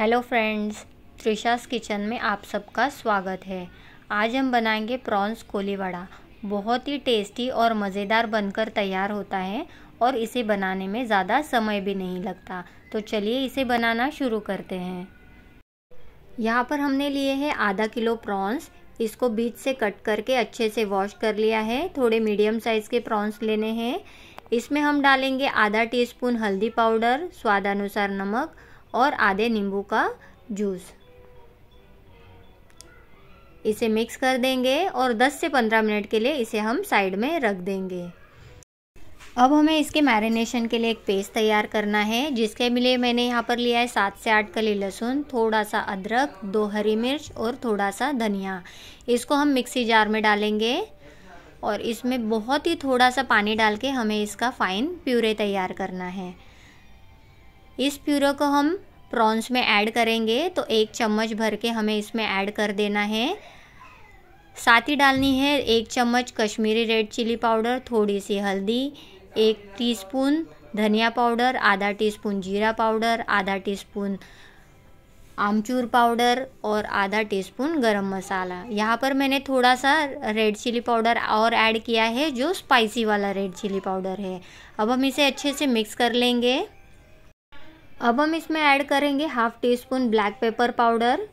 hello friends त्रिशास kitchen में आप सबका स्वागत है आज हम बनाएंगे प्रॉन्स कोली वड़ा बहुत ही टेस्टी और मज़ेदार बनकर तैयार होता है और इसे बनाने में ज़्यादा समय भी नहीं लगता तो चलिए इसे बनाना शुरू करते हैं यहाँ पर हमने लिए हैं आधा किलो प्रॉन्स इसको बीच से कट करके अच्छे से वॉश कर लिया है थोड़े मीडियम साइज़ के प्रॉन्स लेने हैं इसमें हम डालेंगे आधा टीस्पून हल्दी पाउडर स्वादानुसार नमक और आधे नींबू का जूस इसे मिक्स कर देंगे और 10 से 15 मिनट के लिए इसे हम साइड में रख देंगे अब हमें इसके मैरिनेशन के लिए एक पेस्ट तैयार करना है जिसके लिए मैंने यहाँ पर लिया है सात से आठ कली लहसुन थोड़ा सा अदरक दो हरी मिर्च और थोड़ा सा धनिया इसको हम मिक्सी जार में डालेंगे और इसमें बहुत ही थोड़ा सा पानी डाल के हमें इसका फाइन प्यूरे तैयार करना है इस प्यूरो को हम प्रॉन्स में ऐड करेंगे तो एक चम्मच भर के हमें इसमें ऐड कर देना है साथ ही डालनी है एक चम्मच कश्मीरी रेड चिली पाउडर थोड़ी सी हल्दी एक टीस्पून धनिया पाउडर आधा टीस्पून जीरा पाउडर आधा टीस्पून आमचूर पाउडर और आधा टीस्पून गरम मसाला यहाँ पर मैंने थोड़ा सा रेड चिली पाउडर और ऐड किया है जो स्पाइसी वाला रेड चिली पाउडर है अब हम इसे अच्छे से मिक्स कर लेंगे अब हम इसमें ऐड करेंगे half teaspoon black pepper powder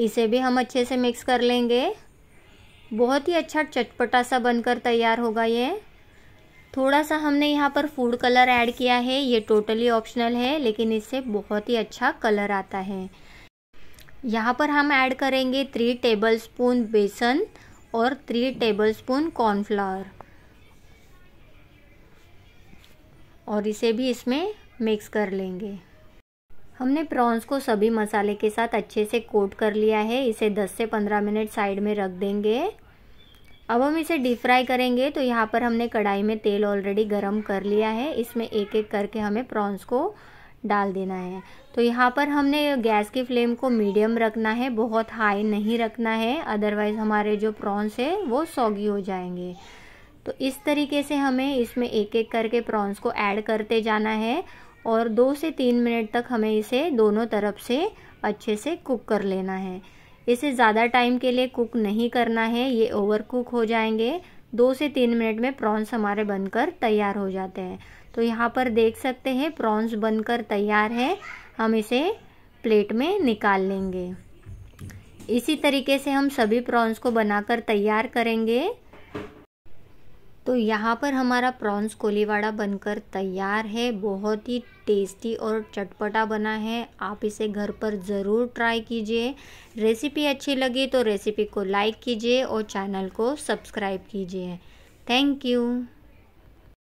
इसे भी हम अच्छे से मिक्स कर लेंगे बहुत ही अच्छा चटपटा सा बनकर तैयार होगा ये थोड़ा सा हमने यहाँ पर फूड कलर ऐड किया है ये टोटली ऑप्शनल है लेकिन इससे बहुत ही अच्छा कलर आता है यहाँ पर हम ऐड करेंगे थ्री टेबल स्पून बेसन और थ्री टेबल स्पून कॉर्नफ्लावर और इसे भी इसमें मिक्स कर लेंगे हमने प्रॉन्स को सभी मसाले के साथ अच्छे से कोट कर लिया है इसे 10 से 15 मिनट साइड में रख देंगे अब हम इसे डीप फ्राई करेंगे तो यहाँ पर हमने कढ़ाई में तेल ऑलरेडी गरम कर लिया है इसमें एक एक करके हमें प्रॉन्स को डाल देना है तो यहाँ पर हमने गैस की फ्लेम को मीडियम रखना है बहुत हाई नहीं रखना है अदरवाइज़ हमारे जो प्रॉन्स है वो सौगी हो जाएंगे तो इस तरीके से हमें इसमें एक एक करके प्रॉन्स को ऐड करते जाना है और दो से तीन मिनट तक हमें इसे दोनों तरफ से अच्छे से कुक कर लेना है इसे ज़्यादा टाइम के लिए कुक नहीं करना है ये ओवर कुक हो जाएंगे दो से तीन मिनट में प्रॉन्स हमारे बनकर तैयार हो जाते हैं तो यहाँ पर देख सकते हैं प्रॉन्स बनकर तैयार है हम इसे प्लेट में निकाल लेंगे इसी तरीके से हम सभी प्रॉन्स को बनाकर तैयार करेंगे तो यहाँ पर हमारा प्रॉन्स कोलीवाड़ा बनकर तैयार है बहुत ही टेस्टी और चटपटा बना है आप इसे घर पर ज़रूर ट्राई कीजिए रेसिपी अच्छी लगी तो रेसिपी को लाइक कीजिए और चैनल को सब्सक्राइब कीजिए थैंक यू